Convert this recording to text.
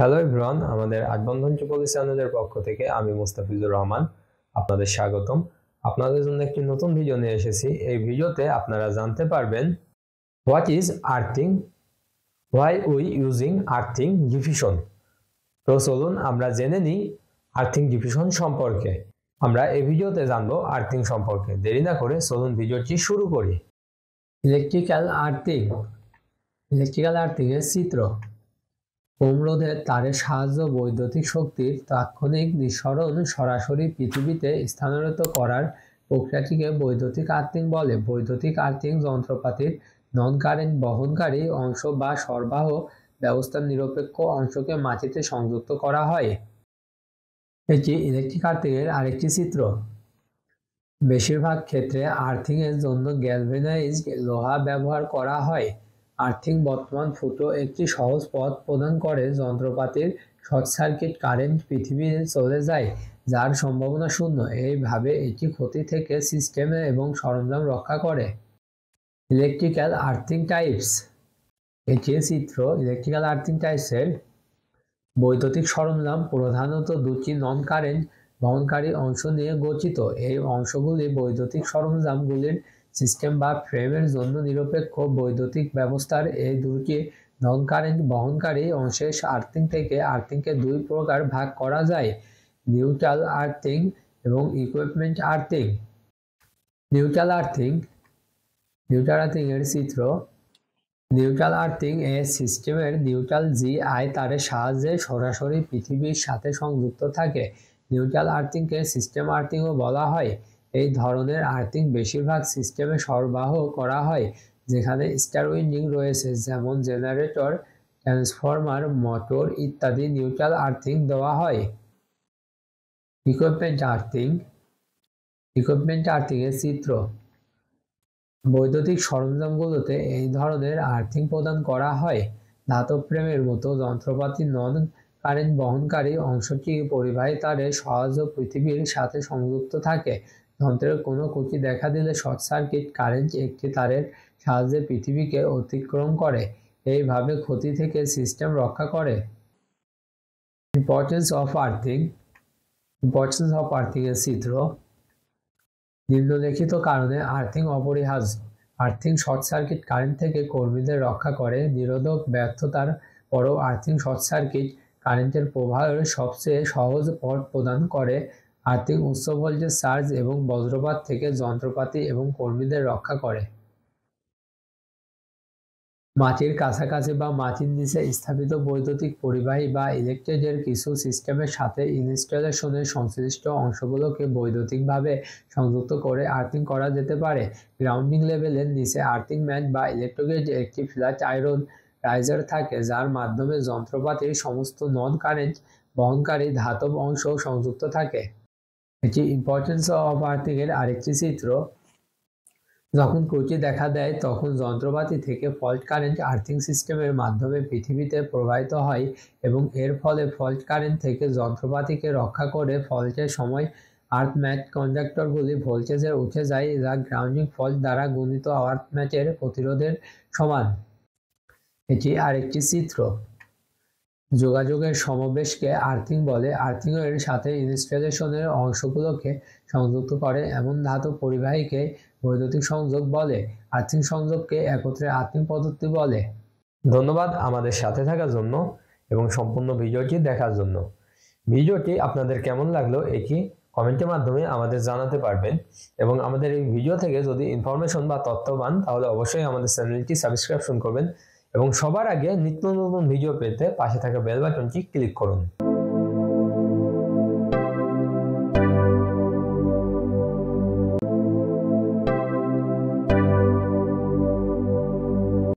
hello everyone আমাদের আটবন্ধন চুপলি চ্যানেলের পক্ষ থেকে আমি মুস্তাফিজুর রহমান আপনাদের স্বাগতম আপনাদের জন্য একটি নতুন ভিডিও নিয়ে এসেছি এই ভিডিওতে আপনারা জানতে পারবেন what is earthing why we using earthing division তো চলুন আমরা জেনে নিই আর্থিং ডিফিশন সম্পর্কে আমরা এই ভিডিওতে জানবো আর্থিং সম্পর্কে দেরি না করে চলুন ভিডিওটি শুরু করি ইলেকট্রিক্যাল আর্থিং ইলেকট্রিক্যাল আর্থিংয়ের চিত্র অম্লদের তারের সাহায্য বৈদ্যুতিক শক্তির তাৎক্ষণিক নিঃসরণ সরাসরি পৃথিবীতে স্থানান্তরিত করার প্রক্রিয়াটিকে বৈদ্যুতিক আর্থিং বলে বৈদ্যুতিক আর্থিং যন্ত্রপাতির নন কারেন্ট বহনকারী অংশ বা সরবাহ ব্যবস্থার নিরপেক্ষ অংশকে মাটিতে সংযুক্ত করা হয় এটি ইলেকট্রিক আর্থিংয়ের আরেকটি চিত্র বেশিরভাগ ক্ষেত্রে আর্থিংয়ের জন্য গ্যালভেনাইজড লোহা ব্যবহার করা হয় আর্থিক বর্তমান ফুটো একটি সহজ পথ প্রদান করে যন্ত্রপাতির শর্ট সার্কিট কারেন্ট পৃথিবীতে চলে যায় যার সম্ভাবনা শূন্য এইভাবে এটি ক্ষতি থেকে সিস্টেম এবং সরঞ্জাম রক্ষা করে ইলেকট্রিক্যাল আর্থিং টাইপস এটি চিত্র ইলেকট্রিক্যাল আর্থিং টাইপসের বৈদ্যুতিক সরঞ্জাম প্রধানত দুটি নন কারেন্ট বহনকারী অংশ নিয়ে গঠিত এই অংশগুলি বৈদ্যুতিক সরঞ্জামগুলির সিস্টেম বা ফ্রেমের জন্য নিরপেক্ষ বৈদ্যুতিক ব্যবস্থার এই দুটি নন কারেন্ট বহনকারী অংশে আর্থিং থেকে আর্থিংকে দুই প্রকার ভাগ করা যায় নিউট্রাল আর্থিং এবং equipment earthing neutral earthing neutral earthing এর চিত্র নিউট্রাল আর্থিং এ সিস্টেমের নিউট্রাল জি আই তারের সাহায্যে সরাসরি পৃথিবীর সাথে সংযুক্ত থাকে নিউট্রাল আর্থিংকে সিস্টেম আর্থিংও বলা হয় এই ধরনের আর্থিং বেশিরভাগ সিস্টেমে সরবরাহ করা হয় যেখানে স্টার উইন্ডিং রয়েছে যেমন জেনারেটর ট্রান্সফর্মার মোটর ইত্যাদি নিউট্রাল আর্থিং দেওয়া হয় ইকুইপমেন্ট আর্থিং ইকুইপমেন্ট আর্থিং এর চিত্র বৈদ্যুতিক সরঞ্জামগুলোতে এই ধরনের আর্থিং প্রদান করা হয় ধাতব ফ্রেমের মতো যন্ত্রপাতি নন কারেন্ট বহনকারী অংশটি পরিবাহী তারে সহজ পৃথিবীর সাথে সংযুক্ত থাকে যন্ত্রের কোনো কুচি দেখা দিলে শর্ট সার্কিট কারেন্ট একটি তারের সাহায্যে পৃথিবীকে অতিক্রম করে এইভাবে ক্ষতি থেকে সিস্টেম রক্ষা করে importance of earthing importance of আর্থিংয়ের চিত্র নিম্নলিখিত কারণে আর্থিং অপরিহার্য আর্থিং শর্ট সার্কিট কারেন্ট থেকে কর্মীদের রক্ষা করে নিরোধক ব্যর্থতার পরও আর্থিং শর্ট সার্কিট কারেন্টের প্রভাবের সবচেয়ে সহজ পথ প্রদান করে আর্থিক উৎস ভোল্টেজ চার্জ এবং বজ্রপাত থেকে যন্ত্রপাতি এবং কর্মীদের রক্ষা করে মাটির কাছাকাছি বা মাটির নিচে স্থাপিত বৈদ্যুতিক পরিবাহী বা ইলেকট্রিকের কিছু সিস্টেমের সাথে ইনস্টলেশনের সংশ্লিষ্ট অংশগুলোকে বৈদ্যুতিকভাবে সংযুক্ত করে আর্থিং করা যেতে পারে গ্রাউন্ডিং লেভেলের নিচে আর্থিং ম্যাট বা ইলেকট্রিকের একটি ফ্ল্যাট আয়রন রাইজার থাকে যার মাধ্যমে যন্ত্রপাতির সমস্ত নন কারেন্ট বহনকারী ধাতব অংশ সংযুক্ত থাকে হচ্ছে ইম্পর্টেন্স অফ গেলে আরেকটি চিত্র যখন কুটি দেখা দেয় তখন যন্ত্রপাতি থেকে ফল্ট কারেন্ট আর্থিং সিস্টেমের মাধ্যমে পৃথিবীতে প্রবাহিত হয় এবং এর ফলে ফল্ট কারেন্ট থেকে যন্ত্রপাতিকে রক্ষা করে ফল্টের সময় আর্থ ম্যাচ কন্ডাক্টরগুলি ভোল্টেজে উঠে যায় যা গ্রাউন্ডিং ফল্ট দ্বারা গণিত আর্থ ম্যাচের প্রতিরোধের সমান এটি আরেকটি চিত্র যোগাযোগের সমাবেশকে আর্থিং বলে আর্থিংয়ের সাথে ইনস্টলেশনের অংশগুলোকে সংযুক্ত করে এমন ধাতু পরিবাহীকে বৈদ্যুতিক সংযোগ বলে আর্থিং সংযোগকে একত্রে আর্থিং পদ্ধতি বলে ধন্যবাদ আমাদের সাথে থাকার জন্য এবং সম্পূর্ণ ভিডিওটি দেখার জন্য ভিডিওটি আপনাদের কেমন লাগলো এটি কমেন্টের মাধ্যমে আমাদের জানাতে পারবেন এবং আমাদের এই ভিডিও থেকে যদি ইনফরমেশন বা তথ্য পান তাহলে অবশ্যই আমাদের চ্যানেলটি সাবস্ক্রিপশন করবেন এবং সবার আগে নিত্য নতুন ভিডিও পেতে পাশে থাকা বেল বাটনটি ক্লিক করুন